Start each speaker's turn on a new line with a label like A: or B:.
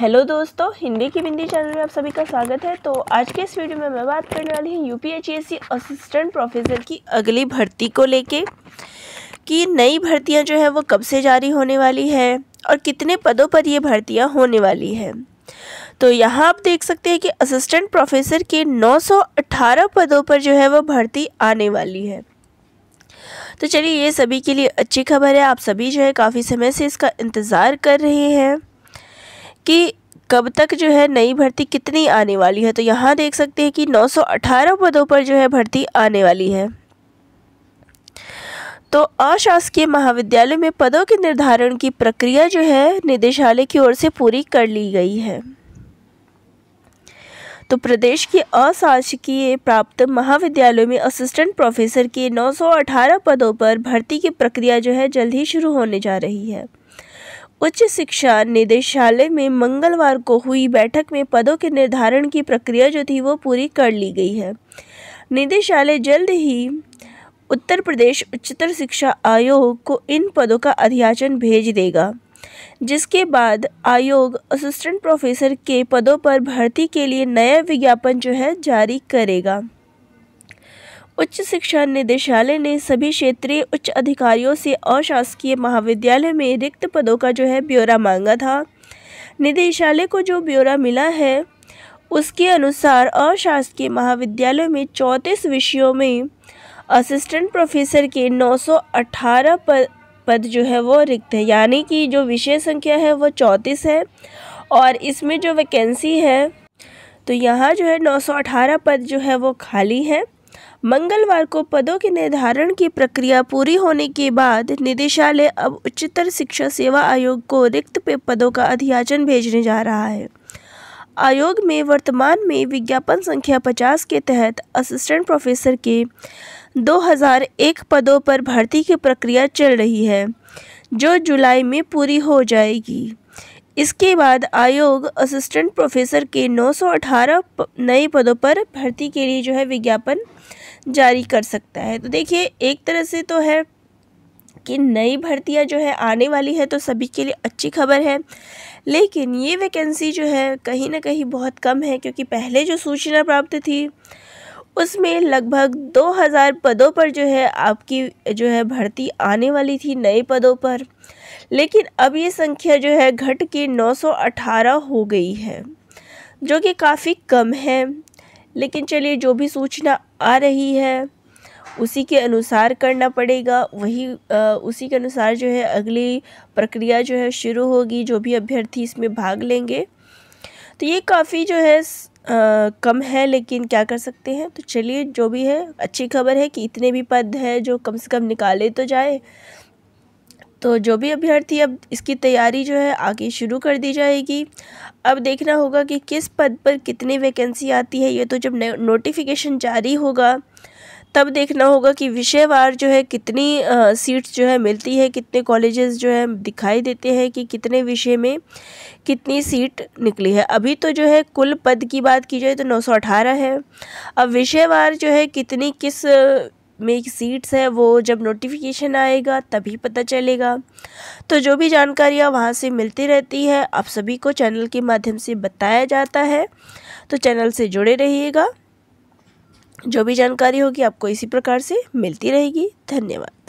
A: hello दोस्तों हिंदी की बिंदी channel में आप सभी का स्वागत है तो आज के इस वीडियो में मैं बात करने वाली हूँ यूपीएचएससी असिस्टेंट प्रोफेसर की अगली भर्ती को लेके कि नई भर्तियाँ जो है वो कब से जारी होने वाली है और कितने पदों पर ये भर्तियाँ होने वाली है तो यहाँ आप देख सकते हैं कि असिस्टेंट प्रोफेसर के नौ पदों पर जो है वो भर्ती आने वाली है तो चलिए ये सभी के लिए अच्छी खबर है आप सभी जो है काफ़ी समय से इसका इंतज़ार कर रहे हैं कि कब तक जो है नई भर्ती कितनी आने वाली है तो यहाँ देख सकते हैं कि 918 पदों पर जो है भर्ती आने वाली है तो अशासकीय महाविद्यालय में पदों के निर्धारण की प्रक्रिया जो है निदेशालय की ओर से पूरी कर ली गई है तो प्रदेश के अशासकीय प्राप्त महाविद्यालयों में असिस्टेंट प्रोफेसर के 918 पदों पर भर्ती की प्रक्रिया जो है जल्द ही शुरू होने जा रही है उच्च शिक्षा निदेशालय में मंगलवार को हुई बैठक में पदों के निर्धारण की प्रक्रिया जो थी वो पूरी कर ली गई है निदेशालय जल्द ही उत्तर प्रदेश उच्चतर शिक्षा आयोग को इन पदों का अध्याचन भेज देगा जिसके बाद आयोग असिस्टेंट प्रोफेसर के पदों पर भर्ती के लिए नया विज्ञापन जो है जारी करेगा उच्च शिक्षा निदेशालय ने सभी क्षेत्रीय उच्च अधिकारियों से अशासकीय महाविद्यालय में रिक्त पदों का जो है ब्यौरा मांगा था निदेशालय को जो ब्यौरा मिला है उसके अनुसार अशासकीय महाविद्यालय में चौंतीस विषयों में असिस्टेंट प्रोफेसर के 918 पद पद जो है वो रिक्त है यानी कि जो विषय संख्या है वो चौंतीस है और इसमें जो वैकेंसी है तो यहाँ जो है 918 पद जो है वो खाली है मंगलवार को पदों के निर्धारण की प्रक्रिया पूरी होने के बाद निदेशालय अब उच्चतर शिक्षा सेवा आयोग को रिक्त पे पदों का अध्याचन भेजने जा रहा है आयोग में वर्तमान में विज्ञापन संख्या पचास के तहत असिस्टेंट प्रोफेसर के 2001 पदों पर भर्ती की प्रक्रिया चल रही है जो जुलाई में पूरी हो जाएगी इसके बाद आयोग असिस्टेंट प्रोफेसर के 918 नए पदों पर भर्ती के लिए जो है विज्ञापन जारी कर सकता है तो देखिए एक तरह से तो है कि नई भर्तियां जो है आने वाली है तो सभी के लिए अच्छी खबर है लेकिन ये वैकेंसी जो है कहीं ना कहीं बहुत कम है क्योंकि पहले जो सूचना प्राप्त थी उसमें लगभग 2000 पदों पर जो है आपकी जो है भर्ती आने वाली थी नए पदों पर लेकिन अब ये संख्या जो है घट के 918 हो गई है जो कि काफ़ी कम है लेकिन चलिए जो भी सूचना आ रही है उसी के अनुसार करना पड़ेगा वही आ, उसी के अनुसार जो है अगली प्रक्रिया जो है शुरू होगी जो भी अभ्यर्थी इसमें भाग लेंगे तो ये काफ़ी जो है आ, कम है लेकिन क्या कर सकते हैं तो चलिए जो भी है अच्छी खबर है कि इतने भी पद हैं जो कम से कम निकाले तो जाए तो जो भी अभ्यर्थी अब इसकी तैयारी जो है आगे शुरू कर दी जाएगी अब देखना होगा कि किस पद पर कितनी वैकेंसी आती है ये तो जब नोटिफिकेशन जारी होगा तब देखना होगा कि विषयवार जो है कितनी सीट्स जो है मिलती है कितने कॉलेजेस जो है दिखाई देते हैं कि कितने विषय में कितनी सीट निकली है अभी तो जो है कुल पद की बात की जाए तो 918 है अब विषयवार जो है कितनी किस में सीट्स है वो जब नोटिफिकेशन आएगा तभी पता चलेगा तो जो भी जानकारियाँ वहाँ से मिलती रहती है आप सभी को चैनल के माध्यम से बताया जाता है तो चैनल से जुड़े रहिएगा जो भी जानकारी होगी आपको इसी प्रकार से मिलती रहेगी धन्यवाद